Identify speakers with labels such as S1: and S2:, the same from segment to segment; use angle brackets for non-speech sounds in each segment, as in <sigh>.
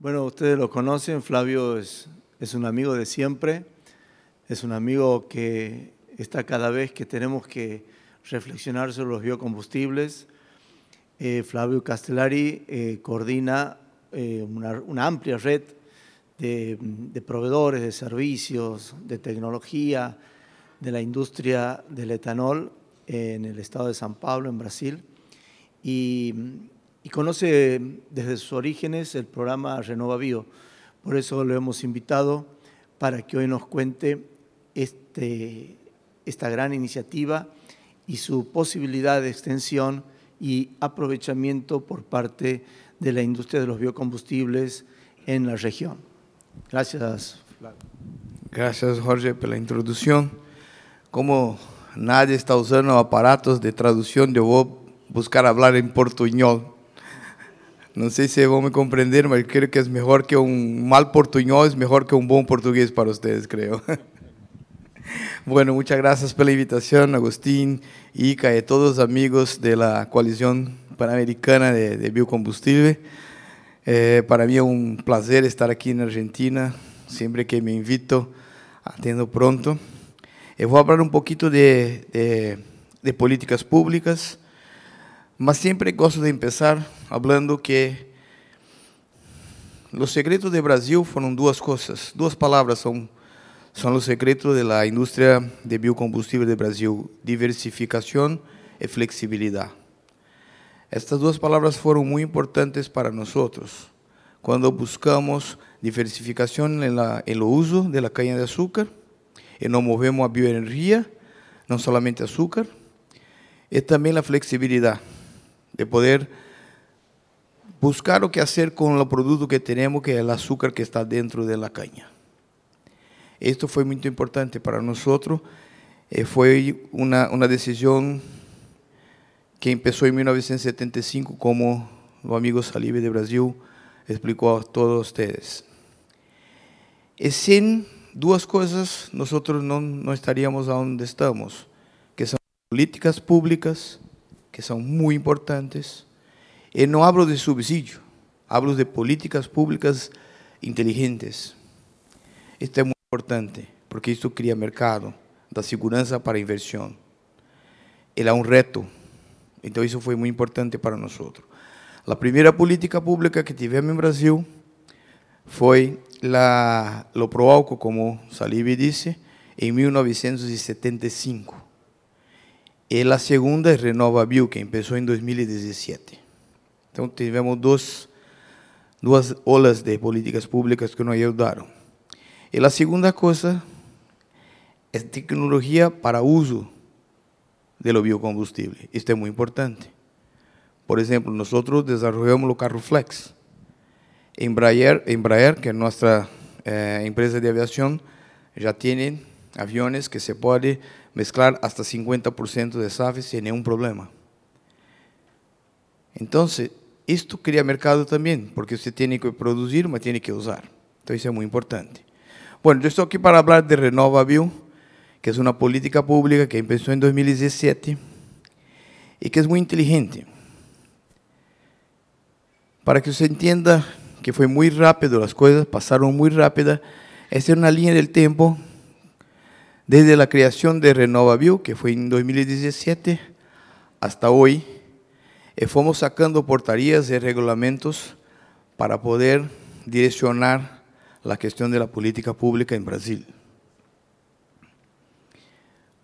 S1: Bueno, ustedes lo conocen, Flavio es, es, un amigo de siempre, es un amigo que está cada vez que tenemos que reflexionar sobre los biocombustibles. Eh, Flavio Castellari eh, coordina eh, una, amplia red de, de proveedores, de servicios, de tecnología, de la industria del etanol en el estado de San Pablo, en Brasil. Y y conoce desde sus orígenes el programa Renova Bio. Por eso lo hemos invitado para que hoy nos cuente este, esta gran iniciativa y su posibilidad de extensión y aprovechamiento por parte de la industria de los biocombustibles en la región. Gracias,
S2: Gracias, Jorge, por la introducción. Como nadie está usando aparatos de traducción, yo voy buscar hablar en portuñol sé si si van a comprender, pero creo que es mejor que un mal portuñol, mejor que un buen portugués para ustedes, creo. <laughs> Bueno, muchas gracias por la invitación, Agustín, Ica y todos los amigos de la coalición panamericana de, biocombustible. Eh, para mí es un placer estar aquí en Argentina, siempre que me invito, atiendo pronto. yo eh, voy a hablar un poquito de, de, de políticas públicas, Mas sempre gosto de começar falando que os secretos do Brasil foram duas coisas, duas palavras são são os secretos da indústria de biocombustível do Brasil, diversificação e flexibilidade. Estas duas palavras foram muito importantes para nós. Quando buscamos diversificação no uso da caña de azúcar e nos movemos a bioenergia, não somente açúcar, e também a flexibilidade. de poder buscar lo que hacer con el producto que tenemos, que es el azúcar que está dentro de la caña. Esto fue muy importante para nosotros. Eh, fue una, decisión que empezó en 1975, como los amigos Salive de Brasil explicó a todos ustedes. sin dos cosas nosotros no, no estaríamos a donde estamos, que son políticas públicas que son muy importantes. No eh, no hablo de subsidio, hablo de políticas públicas inteligentes. Esto es muy importante, porque esto crea mercado, da seguridad para inversión. Era un reto, entonces eso fue muy importante para nosotros. La primera política pública que tuvimos en Brasil fue la, lo Proalco, como Salibi dice, en 1975. E a segunda é Renova Bio, que começou em 2017. Então, tivemos dois, duas olas de políticas públicas que nos ajudaram. E a segunda coisa é tecnologia para uso de los biocombustibles. Isto é muito importante. Por exemplo, nós desenvolvemos o carro Flex. Embraer, Embraer que é nossa eh, empresa de aviação, já tem aviões que se pode mezclar hasta 50% de si sin ningún problema. Entonces, esto crea mercado también, porque usted tiene que producir, pero tiene que usar. Entonces, es muy importante. Bueno, yo estoy aquí para hablar de view que es una política pública que empezó en 2017 y que es muy inteligente. Para que usted entienda que fue muy rápido, las cosas pasaron muy rápida. esta es una línea del tiempo desde la creación de RenovaView, que fue en 2017, hasta hoy, eh, fuimos sacando portarías de reglamentos para poder direccionar la cuestión de la política pública en Brasil.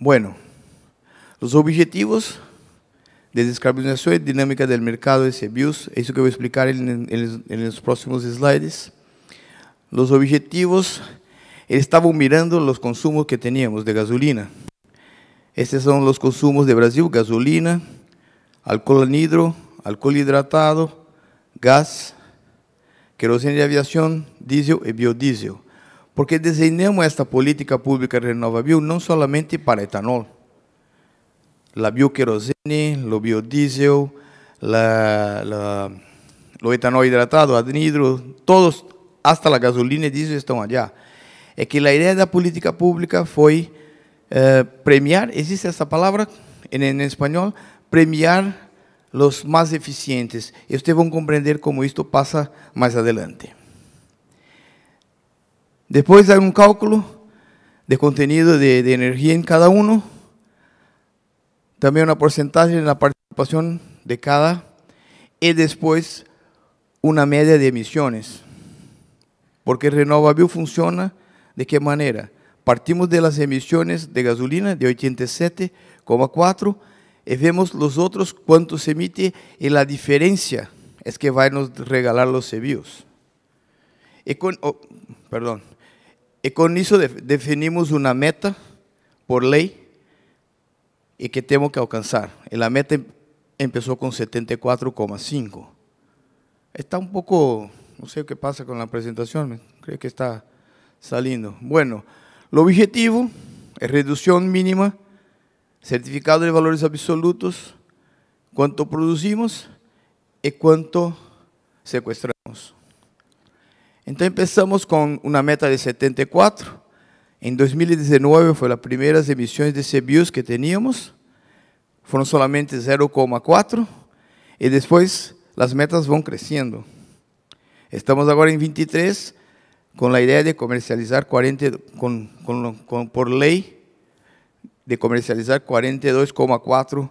S2: Bueno, los objetivos de descarbonización y dinámica del mercado de CBIOS, eso que voy a explicar en los próximos slides. Los objetivos estaban mirando los consumos que teníamos de gasolina. Estos son los consumos de Brasil, gasolina, alcohol anidro, alcohol hidratado, gas, querosene de aviación, diésel y biodiesel. Porque diseñamos esta política pública renovable no solamente para etanol, la bioquerosene, lo biodiesel, la, lo etanol hidratado, adnidro, todos, hasta la gasolina y diésel están allá es que la idea de la política pública fue eh, premiar, existe esta palabra en español, premiar los más eficientes. Ustedes van a comprender cómo esto pasa más adelante. Después hay un cálculo de contenido de, energía en cada uno, también una porcentaje en la participación de cada, y después una media de emisiones, Porque Renovabil funciona ¿De qué manera? Partimos de las emisiones de gasolina de 87,4 y vemos los otros cuánto se emite y la diferencia es que va a regalar los cebíos. Y con, oh, perdón. con eso definimos una meta por ley y que tenemos que alcanzar. la meta em, empezó con 74,5. Está un poco, no sé qué pasa con la presentación, creo que está Saliendo. Bueno, lo objetivo es reducción mínima, certificado de valores absolutos, cuánto producimos y cuánto secuestramos. Entonces empezamos con una meta de 74. En 2019 fue las primeras emisiones de CBIOS que teníamos, Fueron solamente 0,4 Y después las metas van creciendo. Estamos ahora en 23 com a ideia de comercializar 40, por lei de comercializar 42,4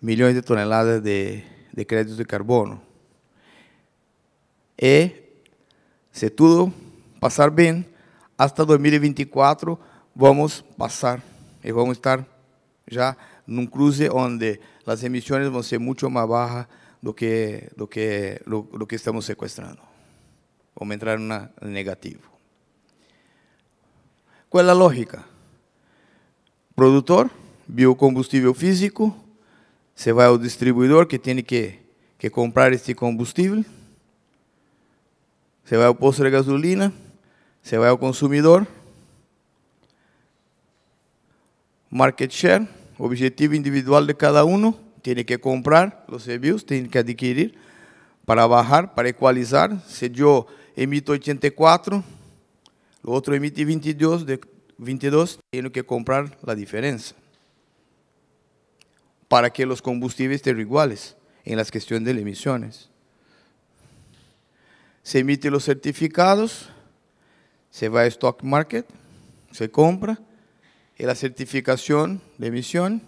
S2: milhões de toneladas de, de créditos de carbono. E, se tudo passar bem, até 2024 vamos passar e vamos estar já num cruze onde as emissões vão ser muito mais baixas do que do que do, do que estamos sequestrando. Vamos entrar en negativo. ¿Cuál es la lógica? Productor, biocombustible físico, se va al distribuidor que tiene que, comprar este combustible, se va al posto de gasolina, se va al consumidor, market share, objetivo individual de cada uno, tiene que comprar los servicios, tiene que adquirir, para bajar, para equalizar, se yo emite 84, lo otro emite 22, de 22, tiene que comprar la diferencia para que los combustibles estén iguales en las cuestiones de las emisiones. Se emiten los certificados, se va a stock market, se compra, la certificación de emisión,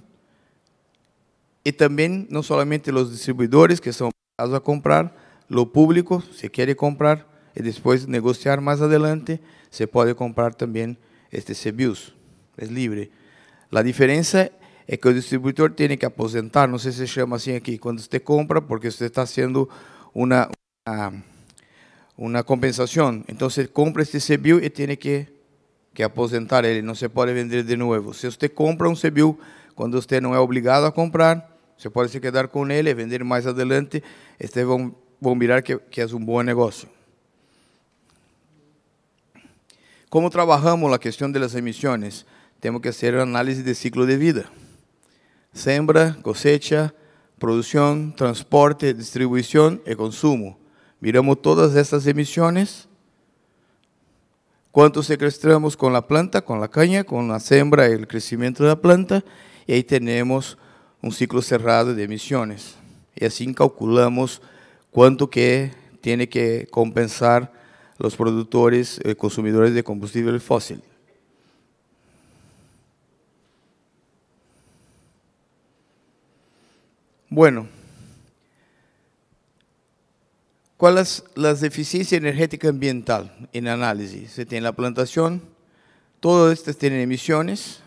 S2: y también no solamente los distribuidores que son a comprar, lo público se quiere comprar, y después negociar más adelante, se puede comprar también este CBUS, es libre. La diferencia es que el distribuidor tiene que aposentar, no sé si se llama así aquí, cuando usted compra, porque usted está haciendo una, una, compensación. Entonces compra este Cebius y tiene que, que aposentar él, no se puede vender de nuevo. Si usted compra un Cebius, cuando usted no es obligado a comprar, se puede quedar con él y vender más adelante. este van, a mirar que es un buen negocio. ¿Cómo trabajamos la cuestión de las emisiones? Tenemos que hacer análisis de ciclo de vida. Sembra, cosecha, producción, transporte, distribución y consumo. Miramos todas estas emisiones, cuánto secuestramos con la planta, con la caña, con la sembra, el crecimiento de la planta, y ahí tenemos un ciclo cerrado de emisiones. Y así calculamos cuánto que tiene que compensar los productores eh, consumidores de combustible fósil. Bueno, ¿cuáles las deficiencias energética, ambiental en análisis? Se tiene la plantación, todas estas tienen emisiones.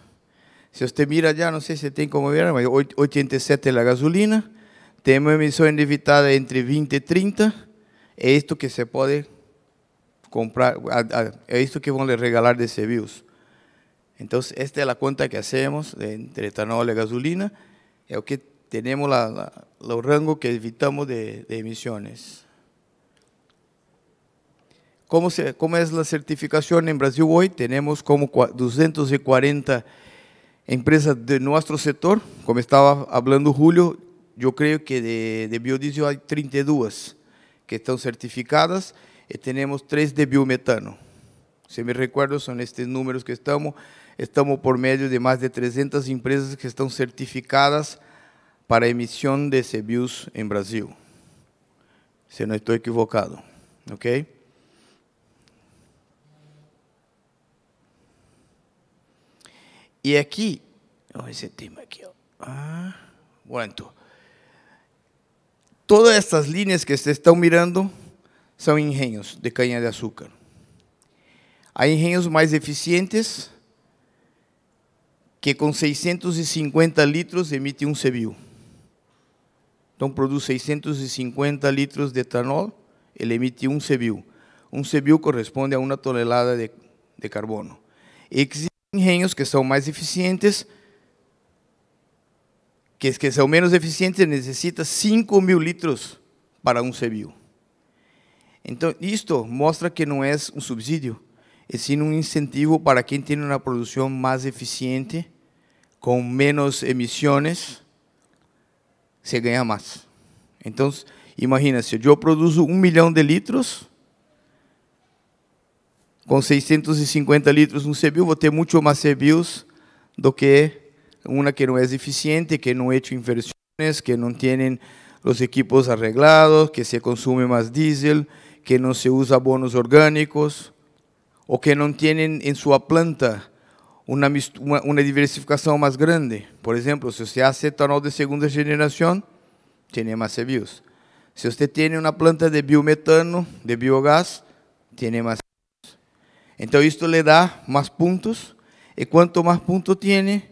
S2: Si usted mira ya, no sé si tiene como ver, 87 la gasolina, tenemos emisiones evitadas entre 20 y 30, esto que se puede comprar, he visto que van a regalar de Sebius. Entonces, esta es la cuenta que hacemos entre etanol y gasolina, es lo que tenemos la, la, los que evitamos de, emisiones. ¿Cómo, ¿Cómo, es la certificación en Brasil hoy? Tenemos como 240 empresas de nuestro sector. Como estaba hablando Julio, yo creo que de, de biodiesel hay 32 que están certificadas eh, tenemos tres de biometano. Si me recuerdo, son estos números que estamos. Estamos por medio de más de 300 empresas que están certificadas para emisión de CBIOS en Brasil. Si no estoy equivocado. ¿Ok? Y aquí, ese tema aquí. Ah, bueno, todas estas líneas que se están mirando são engenhos de cana-de-açúcar. Há engenhos mais eficientes que com 650 litros emite um cebio. Então produz 650 litros de etanol, ele emite um cebio. Um cebio corresponde a uma tonelada de, de carbono. Existem engenhos que são mais eficientes, que, que são menos eficientes, necessita 5 mil litros para um cebio. Esto muestra mostra que no es un subsidio, es un un incentivo para quien tiene una producción más eficiente, con menos emisiones, se gana más. Entonces, imagina, yo produzco produzo millón de litros, con 650 litros no voy a tener mucho más CBIOs do que una que no es eficiente, que no ha hecho inversiones, que no tienen los equipos arreglados, que se consume más diésel, que não se usa abonos orgânicos, ou que não têm em sua planta uma, uma, uma diversificação mais grande. Por exemplo, se você faz etanol de segunda geração, tem mais bios. Se você tem uma planta de biometano, de biogás, tem mais bios. Então, isto lhe dá mais pontos, e quanto mais pontos tem,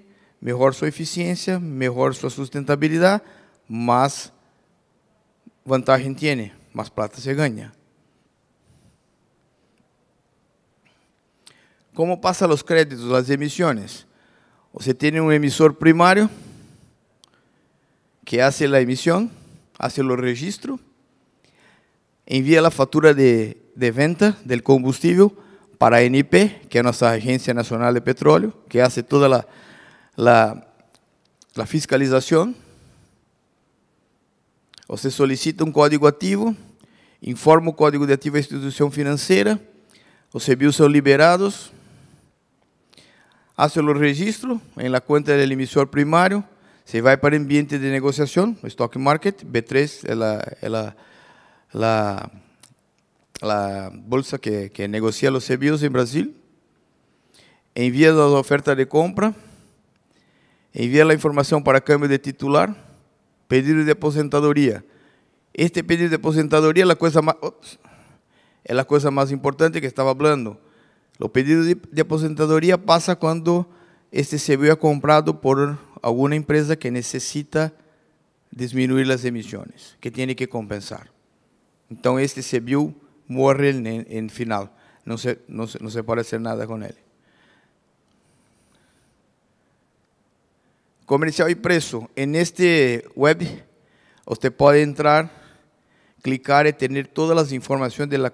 S2: melhor sua eficiência, melhor sua sustentabilidade, mais vantagem tem, mais plata se ganha. ¿Cómo pasan los créditos, las emisiones? se tiene un emisor primario que hace la emisión, hace los registro, envía la factura de, venta del combustible para a ANP, que es nuestra Agencia Nacional de Petróleo, que hace toda la, la, la fiscalización. solicita un código activo, informa o código de ativo institución instituição financeira, os son liberados, hace los registros en la cuenta del emisor primario, se va para el ambiente de negociación, stock market, B3 es la, la, bolsa que, negocia los servicios en Brasil, envía la oferta de compra, envía la información para cambio de titular, pedido de aposentadoría. Este pedido de aposentadoría la cosa es la cosa más importante que estaba hablando lo pedido de, aposentadoría pasa cuando este se vio comprado por alguna empresa que necesita disminuir las emisiones, que tiene que compensar. Entonces este se vio muere en, final. No se, no, no se puede hacer nada con él. Comercial y preso, En este web usted puede entrar clicar y tener todas las informaciones de las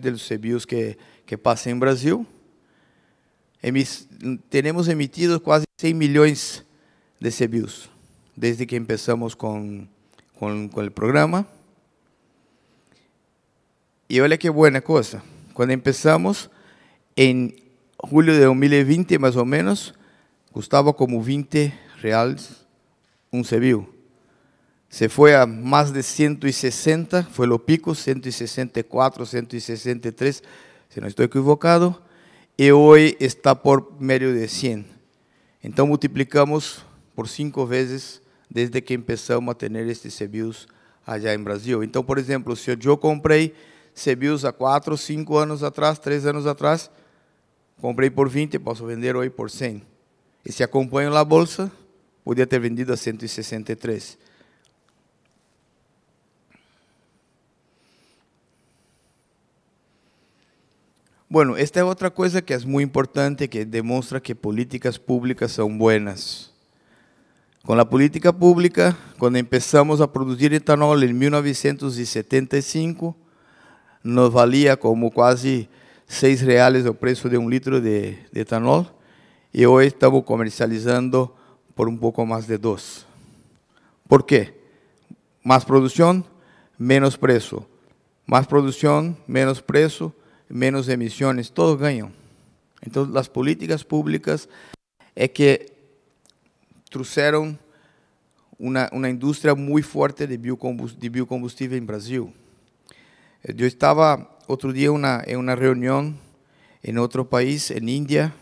S2: de los CBIOS que, que pasan en Brasil. tenemos emitido casi 100 millones de CBIOS desde que empezamos con el programa. Y olha que buena cosa. Cuando empezamos, en julio de 2020 más o menos, custava como 20 reais un CBIOS se fue a más de 160, fue lo pico, 164, 163, si no estoy equivocado, y hoy está por medio de 100. Entonces multiplicamos por cinco veces desde que empezamos a tener este CBIOS allá en Brasil. Entonces, por ejemplo, si yo compré CBIOS há 4, 5 años atrás, 3 años atrás, compré por 20, posso vender hoy por 100. Y si acompanho la bolsa, podría haber vendido a 163. Bueno, esta es otra cosa que es muy importante, que demuestra que políticas públicas son buenas. Con la política pública, cuando empezamos a producir etanol en 1975, nos valía como casi 6 reales el precio de un litro de, etanol y hoy estamos comercializando por un poco más de 2. ¿Por qué? Más producción, menos precio. Más producción, menos precio menos emisiones, todos ganan. Entonces, las políticas públicas es que trajeron una industria muy fuerte de, biocombustible en Brasil. Eh, yo estaba otro día en una reunión en otro país, en India,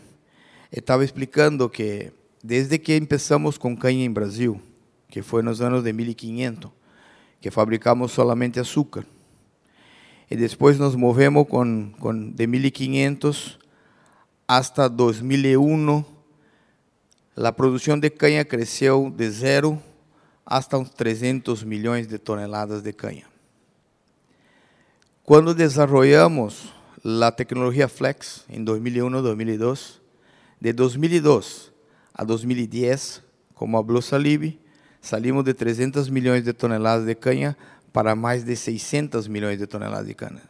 S2: estaba explicando que desde que empezamos con caña en Brasil, que fue en los años de 1500, que fabricamos solamente azúcar, y después nos movemos con, de 1500 hasta 2001. La producción de caña creció de cero hasta unos 300 millones de toneladas de caña. Cuando desarrollamos la tecnología Flex en 2001-2002, de 2002 a 2010, como habló Salibi, salimos de 300 millones de toneladas de caña para mais de 600 milhões de toneladas de cana.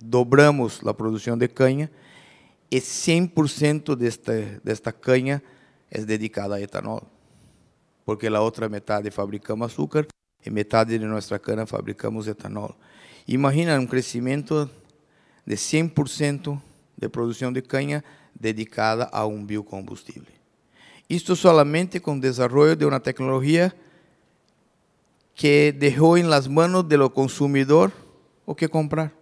S2: Dobramos a produção de canha e 100% desta, desta caña é dedicada a etanol, porque a outra metade fabricamos açúcar e metade de nossa cana fabricamos etanol. Imagina um crescimento de 100% de produção de canha dedicada a um biocombustível. Isto solamente com o desenvolvimento de uma tecnologia que dejó en las manos de lo consumidor o que comprar.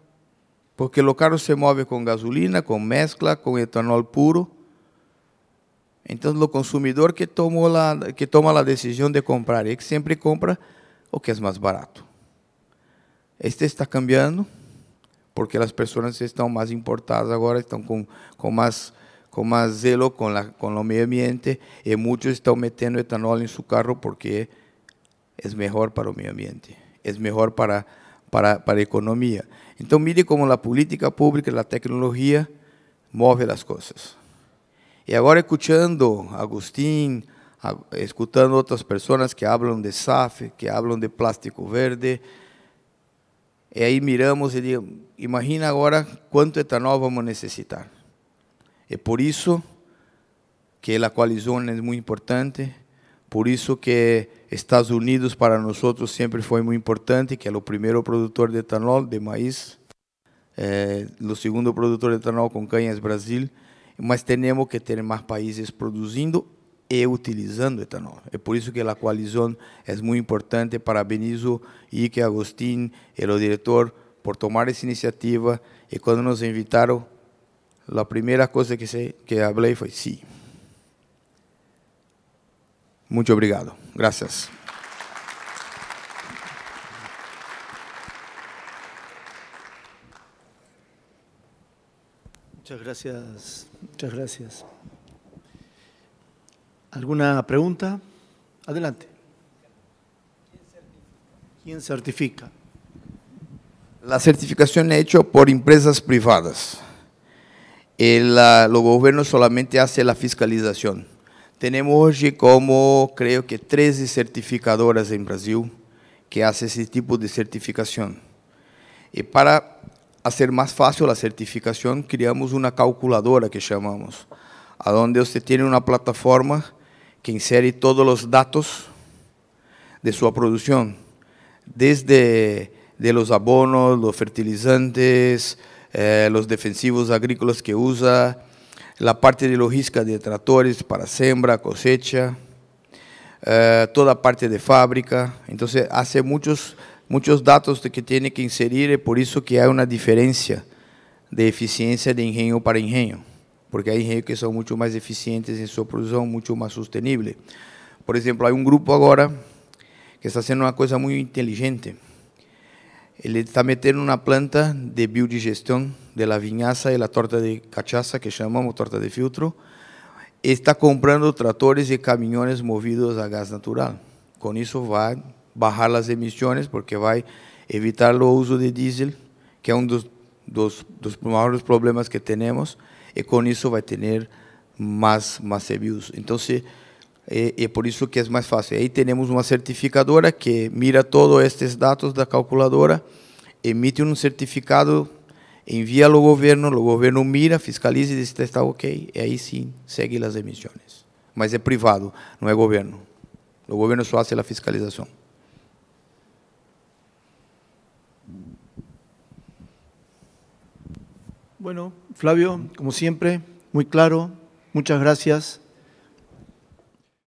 S2: Porque lo carro se mueve con gasolina, con mezcla, con etanol puro. Entonces, lo consumidor que, tomó la, que toma la decisión de comprar, siempre compra lo que es más barato. Este está cambiando porque las personas están más importadas ahora, están con, más con más zelo con, la, con lo medio ambiente y muchos están metiendo etanol en su carro porque es mejor para el medio ambiente, es mejor para, para, economía. Entonces, mire como la política pública, la tecnología move las Y Y escuchando a Agustín, a otras personas que hablan de SAF, que hablan de plástico verde, y ahí miramos y digo, imagina ahora cuánto etanol vamos a necesitar. Y por eso, que la coalición es muy importante, por eso que Estados Unidos para nós sempre foi muito importante, que é o primeiro produtor de etanol, de maíz, eh, o segundo produtor de etanol é o Brasil, mas temos que ter mais países produzindo e utilizando etanol. É por isso que a coalizão é muito importante. Parabenizo Ike Agostin e o diretor por tomar essa iniciativa. E quando nos invitaram, a primeira coisa que, se, que falei foi sim. Sí. obrigado. Gracias.
S1: Muchas gracias. Muchas gracias. ¿Alguna pregunta? Adelante. ¿Quién
S2: certifica? La certificación es hecha por empresas privadas. El, el ah, gobierno solamente hace la fiscalización. Tenemos hoy como, creo que, 13 certificadoras en em Brasil que hacen ese tipo de certificación. Y e para hacer más fácil la certificación, creamos una calculadora que llamamos a donde usted tiene una plataforma que insere todos los datos de su producción, desde de los abonos, los fertilizantes, eh, los defensivos agrícolas que usa, la parte de logística de tractores para sembra, cosecha, eh, toda parte de fábrica. Entonces hace muchos, muchos datos que tiene que inserir por eso que hay una diferencia de eficiencia de ingenio para ingenio, porque hay ingenios que son mucho más eficientes en su producción, mucho más sostenible. Por ejemplo, hay un grupo ahora que está haciendo una cosa muy inteligente está metiendo una planta de de la viñaza y la torta de cachaza que llamamos torta de filtro. Está comprando tratores y camiones movidos a gas natural. Con eso va a bajar las emisiones porque va a evitar el uso de diésel, que es uno dos, dos, dos problemas que tenemos, y con eso va a tener más servicios. Entonces, e, e por isso que é mais fácil. Aí temos uma certificadora que mira todos estes dados da calculadora, emite um certificado, envia ao governo, o governo mira, fiscaliza e diz que está ok, e aí sim segue as emissões. Mas é privado, não é governo. O governo só faz a fiscalização.
S1: Bueno, Flavio, como siempre, muy claro. Muchas gracias.